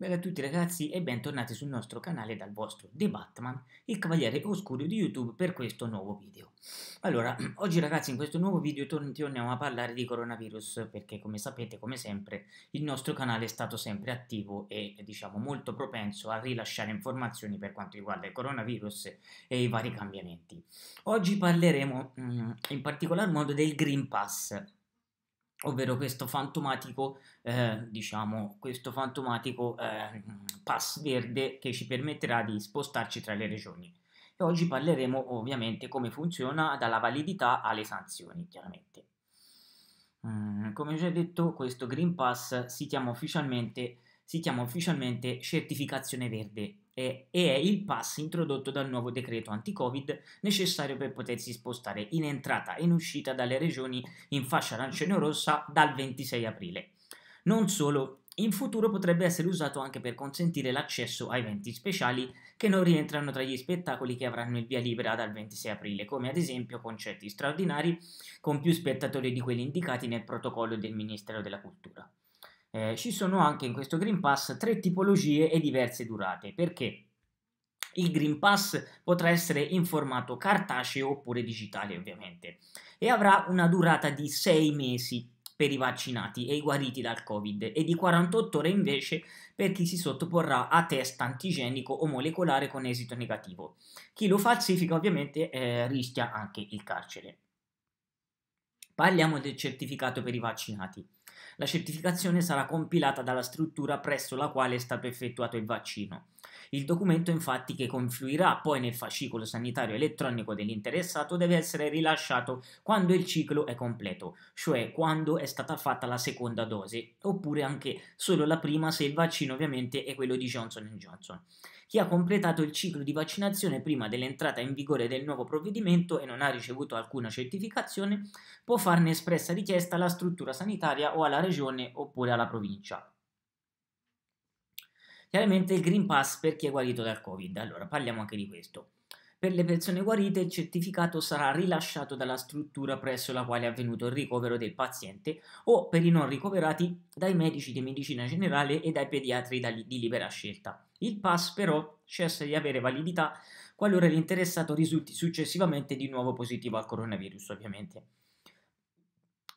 Bella a tutti ragazzi e bentornati sul nostro canale dal vostro The Batman, il cavaliere oscuro di YouTube per questo nuovo video. Allora, oggi ragazzi in questo nuovo video torniamo a parlare di coronavirus perché come sapete, come sempre, il nostro canale è stato sempre attivo e diciamo molto propenso a rilasciare informazioni per quanto riguarda il coronavirus e i vari cambiamenti. Oggi parleremo mm, in particolar modo del Green Pass ovvero questo fantomatico, eh, diciamo, questo fantomatico eh, pass verde che ci permetterà di spostarci tra le regioni. E oggi parleremo ovviamente come funziona dalla validità alle sanzioni, chiaramente. Mm, come già detto, questo Green Pass si chiama ufficialmente, si chiama ufficialmente certificazione verde e è il pass introdotto dal nuovo decreto anti-Covid necessario per potersi spostare in entrata e in uscita dalle regioni in fascia arancione-rossa dal 26 aprile. Non solo, in futuro potrebbe essere usato anche per consentire l'accesso a eventi speciali che non rientrano tra gli spettacoli che avranno il via libera dal 26 aprile, come ad esempio concerti straordinari con più spettatori di quelli indicati nel protocollo del Ministero della Cultura eh, ci sono anche in questo Green Pass tre tipologie e diverse durate. Perché? Il Green Pass potrà essere in formato cartaceo oppure digitale ovviamente e avrà una durata di 6 mesi per i vaccinati e i guariti dal Covid e di 48 ore invece per chi si sottoporrà a test antigenico o molecolare con esito negativo. Chi lo falsifica ovviamente eh, rischia anche il carcere. Parliamo del certificato per i vaccinati. La certificazione sarà compilata dalla struttura presso la quale è stato effettuato il vaccino. Il documento infatti che confluirà poi nel fascicolo sanitario elettronico dell'interessato deve essere rilasciato quando il ciclo è completo, cioè quando è stata fatta la seconda dose, oppure anche solo la prima se il vaccino ovviamente è quello di Johnson Johnson. Chi ha completato il ciclo di vaccinazione prima dell'entrata in vigore del nuovo provvedimento e non ha ricevuto alcuna certificazione può farne espressa richiesta alla struttura sanitaria o alla regione oppure alla provincia. Chiaramente il Green Pass per chi è guarito dal Covid. Allora, parliamo anche di questo. Per le persone guarite il certificato sarà rilasciato dalla struttura presso la quale è avvenuto il ricovero del paziente o per i non ricoverati dai medici di medicina generale e dai pediatri di libera scelta. Il pass però cessa di avere validità qualora l'interessato risulti successivamente di nuovo positivo al coronavirus, ovviamente.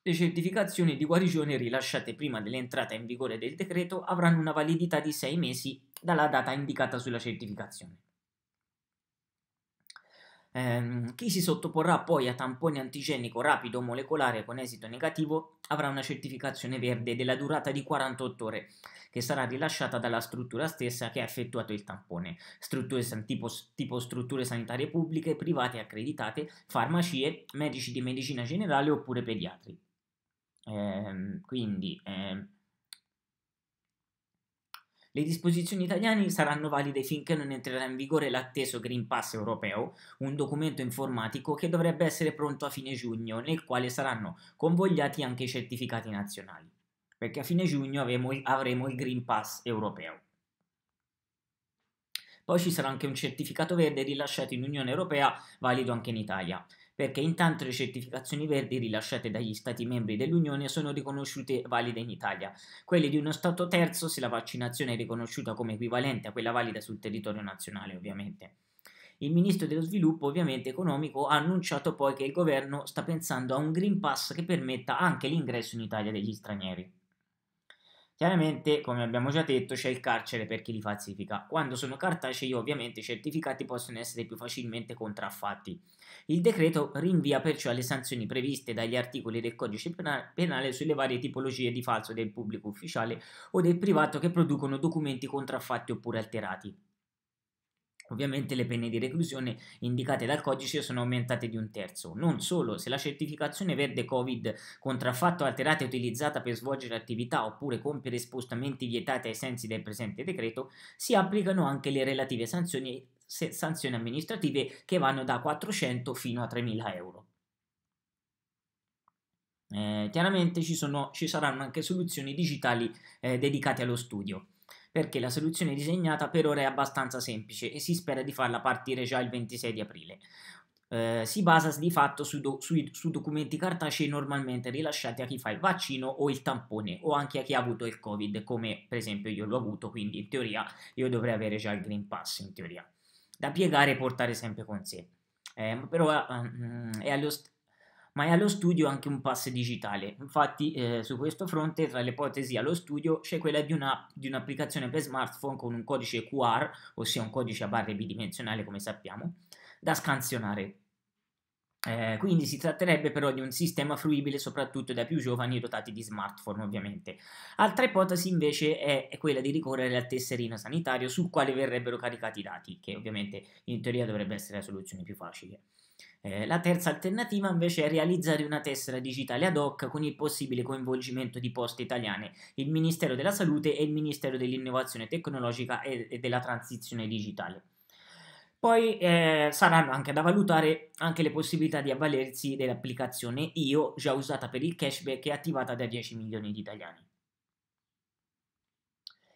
Le certificazioni di guarigione rilasciate prima dell'entrata in vigore del decreto avranno una validità di 6 mesi dalla data indicata sulla certificazione. Ehm, chi si sottoporrà poi a tampone antigenico rapido o molecolare con esito negativo avrà una certificazione verde della durata di 48 ore che sarà rilasciata dalla struttura stessa che ha effettuato il tampone, strutture tipo, tipo strutture sanitarie pubbliche, private accreditate, farmacie, medici di medicina generale oppure pediatri. Ehm, quindi ehm, le disposizioni italiane saranno valide finché non entrerà in vigore l'atteso Green Pass europeo, un documento informatico che dovrebbe essere pronto a fine giugno, nel quale saranno convogliati anche i certificati nazionali, perché a fine giugno avremo, avremo il Green Pass europeo. Poi ci sarà anche un certificato verde rilasciato in Unione Europea, valido anche in Italia perché intanto le certificazioni verdi rilasciate dagli Stati membri dell'Unione sono riconosciute valide in Italia, quelle di uno Stato terzo se la vaccinazione è riconosciuta come equivalente a quella valida sul territorio nazionale ovviamente. Il ministro dello sviluppo ovviamente economico ha annunciato poi che il governo sta pensando a un Green Pass che permetta anche l'ingresso in Italia degli stranieri. Chiaramente, come abbiamo già detto, c'è il carcere per chi li falsifica. Quando sono cartacei, ovviamente i certificati possono essere più facilmente contraffatti. Il decreto rinvia perciò alle sanzioni previste dagli articoli del codice penale sulle varie tipologie di falso del pubblico ufficiale o del privato che producono documenti contraffatti oppure alterati. Ovviamente le pene di reclusione indicate dal codice sono aumentate di un terzo. Non solo, se la certificazione verde Covid contraffatto, alterata e utilizzata per svolgere attività oppure compiere spostamenti vietati ai sensi del presente decreto, si applicano anche le relative sanzioni, sanzioni amministrative che vanno da 400 fino a 3.000 euro. Eh, chiaramente ci, sono, ci, saranno anche soluzioni digitali eh, dedicate allo studio perché la soluzione disegnata per ora è abbastanza semplice e si spera di farla partire già il 26 di aprile. Eh, si basa di fatto su, do, su, su, documenti cartacei normalmente rilasciati a chi fa il vaccino o il tampone o anche a chi ha avuto il covid come per esempio io l'ho avuto quindi in teoria io dovrei avere già il green pass in teoria da piegare e portare sempre con sé eh, però eh, mm, mm, è, allo, ma è allo studio anche un pass digitale. Infatti eh, su questo fronte tra le ipotesi allo studio c'è quella di, una, di un'applicazione per smartphone con un codice QR, ossia un codice a barre bidimensionale come sappiamo, da scansionare. Eh, quindi si tratterebbe però di un sistema fruibile soprattutto da più giovani dotati di smartphone, ovviamente. Altra ipotesi invece è, è quella di ricorrere al tesserino sanitario sul quale verrebbero caricati i dati, che ovviamente in teoria dovrebbe essere la soluzione più facile. Eh, la terza alternativa invece è realizzare una tessera digitale ad hoc con il possibile coinvolgimento di poste italiane, il Ministero della Salute e il Ministero dell'Innovazione Tecnologica e, e della Transizione Digitale. Poi eh, saranno anche da valutare anche le possibilità di avvalersi dell'applicazione IO già usata per il cashback e attivata da 10 milioni di italiani.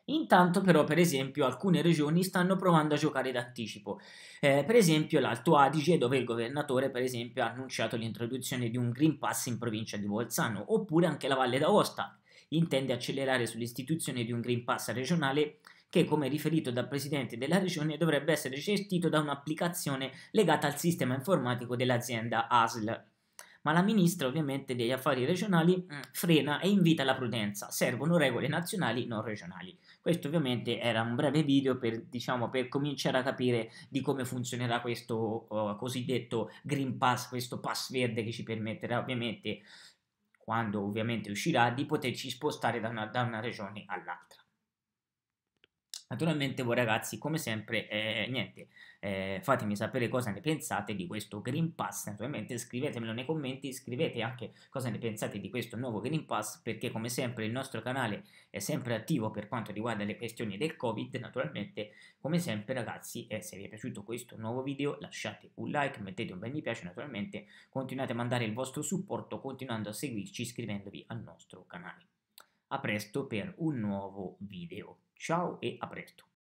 Intanto però per esempio alcune regioni stanno provando a giocare d'anticipo, eh, per esempio l'Alto Adige dove il governatore per esempio ha annunciato l'introduzione di un Green Pass in provincia di Bolzano, oppure anche la Valle d'Aosta intende accelerare sull'istituzione di un Green Pass regionale che come riferito dal presidente della regione dovrebbe essere gestito da un'applicazione legata al sistema informatico dell'azienda ASL ma la ministra ovviamente degli affari regionali mm. frena e invita alla prudenza, servono regole nazionali non regionali. Questo ovviamente era un breve video per, diciamo, per cominciare a capire di come funzionerà questo uh, cosiddetto Green Pass, questo pass verde che ci permetterà ovviamente, quando ovviamente uscirà, di poterci spostare da una, da una regione all'altra. Naturalmente voi ragazzi, come sempre, eh, eh, niente, eh, fatemi sapere cosa ne pensate di questo Green Pass, naturalmente scrivetemelo nei commenti, scrivete anche cosa ne pensate di questo nuovo Green Pass, perché come sempre il nostro canale è sempre attivo per quanto riguarda le questioni del Covid, naturalmente, come sempre ragazzi, eh, se vi è piaciuto questo nuovo video lasciate un like, mettete un bel mi piace, naturalmente continuate a mandare il vostro supporto continuando a seguirci iscrivendovi al nostro canale. A presto per un nuovo video. Ciao e a presto!